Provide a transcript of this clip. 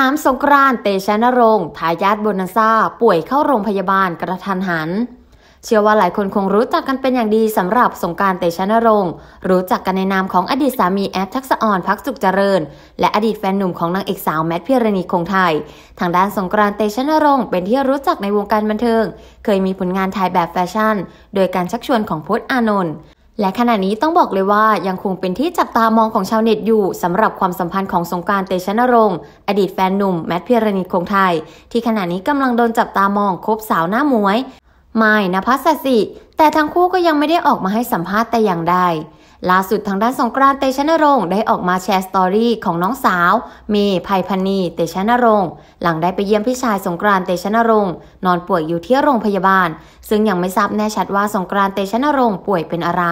หามสงกรานเตชะนรงค์ทายาทโบนันซ่า ป่วยเข้าโรงพยาบาลกระทันหัน เชื่อว่าหลายคนคงรู้จักกันเป็นอย่างดีสำหรับสงการเตชะนรงค์ รู้จักกันในนามของอดีตสามีแอฟทักษอ่อนพักสุขเจริญ และอดีตแฟนหนุ่มของนางเอกสาว แมทพิรณีคงไทย ทางด้านสงกรานเตชะนรงค์เป็นที่รู้จักในวงการบันเทิง เคยมีผลงานถ่ายแบบแฟชั่น โดยการชักชวนของพุทธอานนท์และขณะนี้ต้องบอกเลยว่ายังคงเป็นที่จับตามองของชาวเน็ตอยู่สำหรับความสัมพันธ์ของสงการเตชะนรงค์อดีตแฟนหนุ่มแมทพิรณิตคงไทย ที่ขณะนี้กำลังโดนจับตามองคบสาวหน้ามวยไม่นภัสสิ แต่ทั้งคู่ก็ยังไม่ได้ออกมาให้สัมภาษณ์แต่อย่างใด ล่าสุดทางด้านสงกรานเตชะนรงค์ได้ออกมาแชร์สตอรี่ของน้องสาวเมย์ภัยพันีเตชะนรงค์ หลังได้ไปเยี่ยมพี่ชายสงกรานเตชะนรงค์ นอนป่วยอยู่ที่โรงพยาบาล ซึ่งยังไม่ทราบแน่ชัดว่าสงกรานเตชะนรงค์ป่วยเป็นอะไร